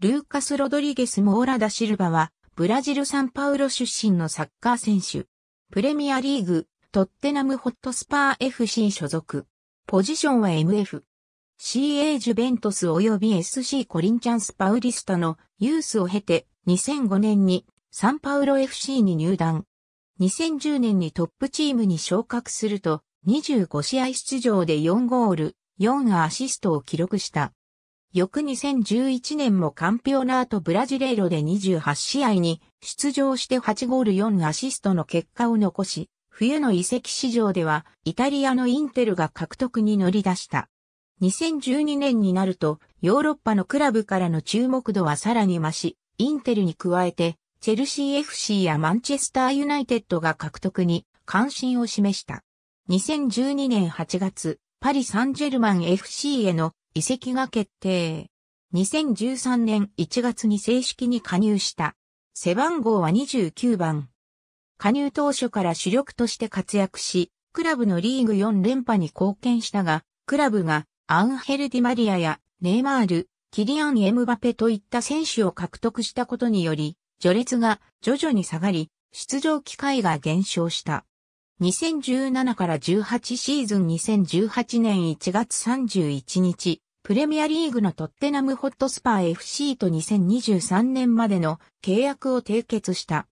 ルーカス・ロドリゲス・モーラダ・シルバは、ブラジル・サンパウロ出身のサッカー選手。プレミアリーグ、トッテナム・ホットスパー FC 所属。ポジションは MF。CA ジュベントス及び SC コリンチャンス・パウリスタのユースを経て2005年にサンパウロ FC に入団。2010年にトップチームに昇格すると25試合出場で4ゴール、4アシストを記録した。翌2011年もカンピオナートブラジレイロで28試合に出場して8ゴール4アシストの結果を残し、冬の移籍市場ではイタリアのインテルが獲得に乗り出した。2012年になるとヨーロッパのクラブからの注目度はさらに増し、インテルに加えてチェルシー FC やマンチェスターユナイテッドが獲得に関心を示した。2012年8月、パリ・サンジェルマン FC への移籍が決定。2013年1月に正式に加入した。背番号は29番。加入当初から主力として活躍し、クラブのリーグ4連覇に貢献したが、クラブがアンヘル・ディマリアやネイマール、キリアン・エムバペといった選手を獲得したことにより、序列が徐々に下がり、出場機会が減少した。2017から18シーズン2018年1月31日、プレミアリーグのトッテナムホットスパー FC と2023年までの契約を締結した。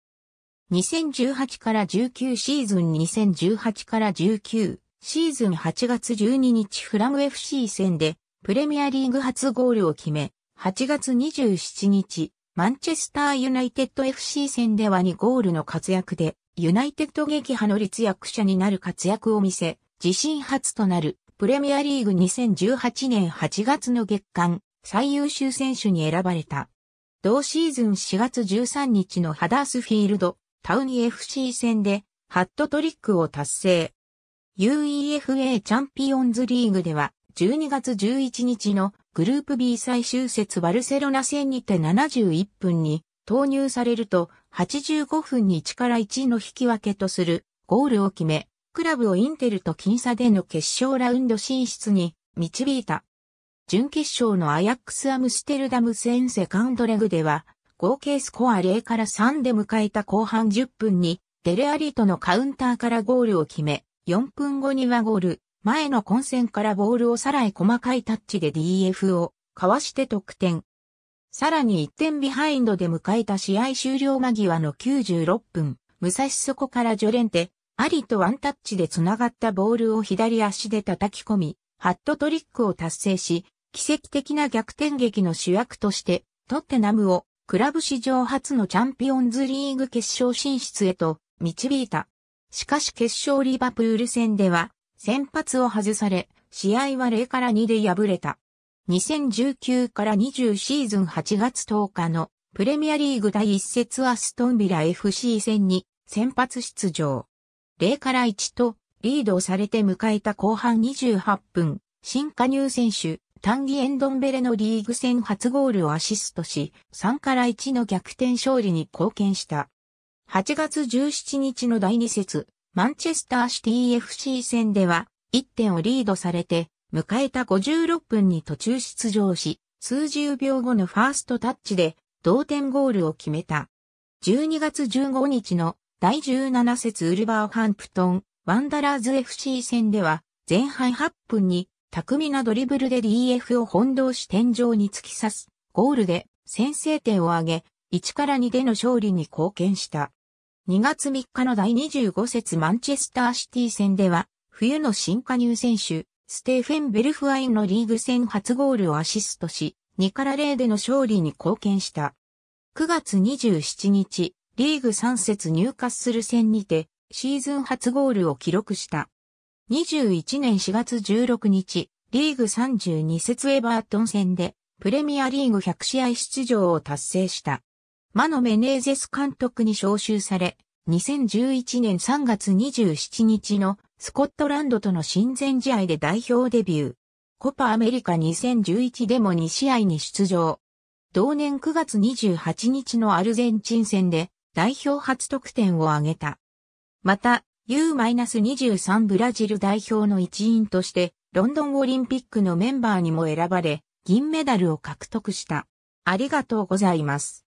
2018から19シーズン2018から19シーズン8月12日フラム FC 戦でプレミアリーグ初ゴールを決め、8月27日マンチェスターユナイテッド FC 戦では2ゴールの活躍でユナイテッド撃破の立役者になる活躍を見せ、自身初となるプレミアリーグ2018年8月の月間最優秀選手に選ばれた。同シーズン4月13日のハダースフィールドタウニ FC 戦でハットトリックを達成。UEFA チャンピオンズリーグでは12月11日のグループ B 最終節バルセロナ戦にて71分に投入されると85分に1から1の引き分けとするゴールを決め、クラブをインテルと僅差での決勝ラウンド進出に導いた。準決勝のアヤックスアムステルダム戦セカンドレグでは、合計スコア0から3で迎えた後半10分に、デレアリートのカウンターからゴールを決め、4分後にはゴール、前の混戦からボールをさらい細かいタッチで DF をかわして得点。さらに1点ビハインドで迎えた試合終了間際の96分、武蔵そこからジョレンテ、アリとワンタッチで繋がったボールを左足で叩き込み、ハットトリックを達成し、奇跡的な逆転劇の主役として、トッテナムをクラブ史上初のチャンピオンズリーグ決勝進出へと導いた。しかし決勝リバプール戦では先発を外され、試合は0から2で敗れた。2019から20シーズン8月10日のプレミアリーグ第1節アストンビラ FC 戦に先発出場。0から1とリードされて迎えた後半28分、新加入選手、タンギエンドンベレのリーグ戦初ゴールをアシストし、3から1の逆転勝利に貢献した。8月17日の第2節、マンチェスターシティ FC 戦では、1点をリードされて、迎えた56分に途中出場し、数十秒後のファーストタッチで同点ゴールを決めた。12月15日の第17節ウルバーハンプトン、ワンダラーズ FC 戦では、前半8分に巧みなドリブルで DF を翻弄し天井に突き刺す、ゴールで先制点を挙げ、1から2での勝利に貢献した。2月3日の第25節マンチェスターシティ戦では、冬の新加入選手、ステーフェン・ベルフアインのリーグ戦初ゴールをアシストし、2から0での勝利に貢献した。9月27日、リーグ3節入荷する戦にて、シーズン初ゴールを記録した。21年4月16日、リーグ32節エバートン戦で、プレミアリーグ100試合出場を達成した。マノ・メネーゼス監督に招集され、2011年3月27日のスコットランドとの親善試合で代表デビュー。コパアメリカ2011でも2試合に出場。同年9月28日のアルゼンチン戦で代表初得点を挙げた。また、U-23 ブラジル代表の一員として、ロンドンオリンピックのメンバーにも選ばれ、銀メダルを獲得した。ありがとうございます。